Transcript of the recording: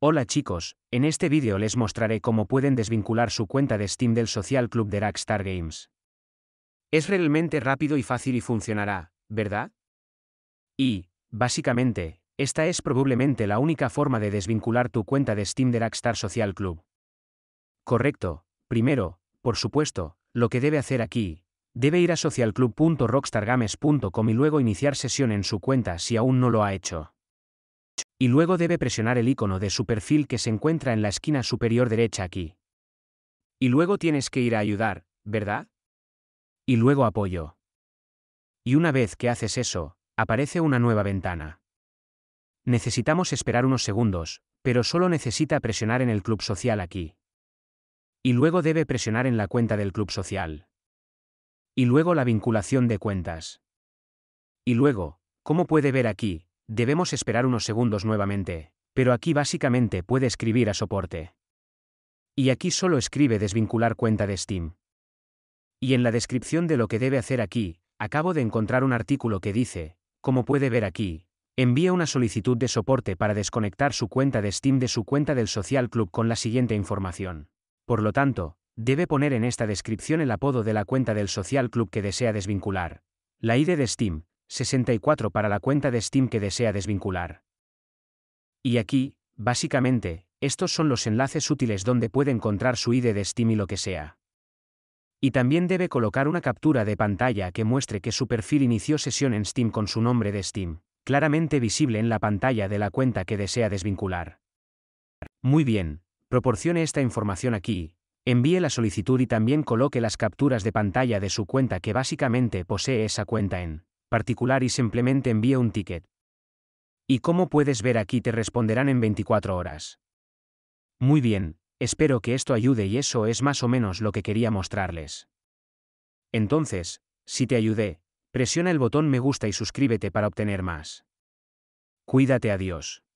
Hola chicos, en este vídeo les mostraré cómo pueden desvincular su cuenta de Steam del Social Club de Rockstar Games. Es realmente rápido y fácil y funcionará, ¿verdad? Y, básicamente, esta es probablemente la única forma de desvincular tu cuenta de Steam de Rockstar Social Club. Correcto, primero, por supuesto, lo que debe hacer aquí, debe ir a socialclub.rockstargames.com y luego iniciar sesión en su cuenta si aún no lo ha hecho y luego debe presionar el icono de su perfil que se encuentra en la esquina superior derecha aquí. Y luego tienes que ir a ayudar, ¿verdad? Y luego apoyo. Y una vez que haces eso, aparece una nueva ventana. Necesitamos esperar unos segundos, pero solo necesita presionar en el club social aquí. Y luego debe presionar en la cuenta del club social. Y luego la vinculación de cuentas. Y luego, como puede ver aquí, Debemos esperar unos segundos nuevamente, pero aquí básicamente puede escribir a soporte. Y aquí solo escribe desvincular cuenta de Steam. Y en la descripción de lo que debe hacer aquí, acabo de encontrar un artículo que dice, como puede ver aquí, envía una solicitud de soporte para desconectar su cuenta de Steam de su cuenta del Social Club con la siguiente información. Por lo tanto, debe poner en esta descripción el apodo de la cuenta del Social Club que desea desvincular, la ID de Steam, 64 para la cuenta de Steam que desea desvincular. Y aquí, básicamente, estos son los enlaces útiles donde puede encontrar su ID de Steam y lo que sea. Y también debe colocar una captura de pantalla que muestre que su perfil inició sesión en Steam con su nombre de Steam, claramente visible en la pantalla de la cuenta que desea desvincular. Muy bien, proporcione esta información aquí, envíe la solicitud y también coloque las capturas de pantalla de su cuenta que básicamente posee esa cuenta en particular y simplemente envíe un ticket. Y como puedes ver aquí te responderán en 24 horas. Muy bien, espero que esto ayude y eso es más o menos lo que quería mostrarles. Entonces, si te ayudé, presiona el botón me gusta y suscríbete para obtener más. Cuídate adiós.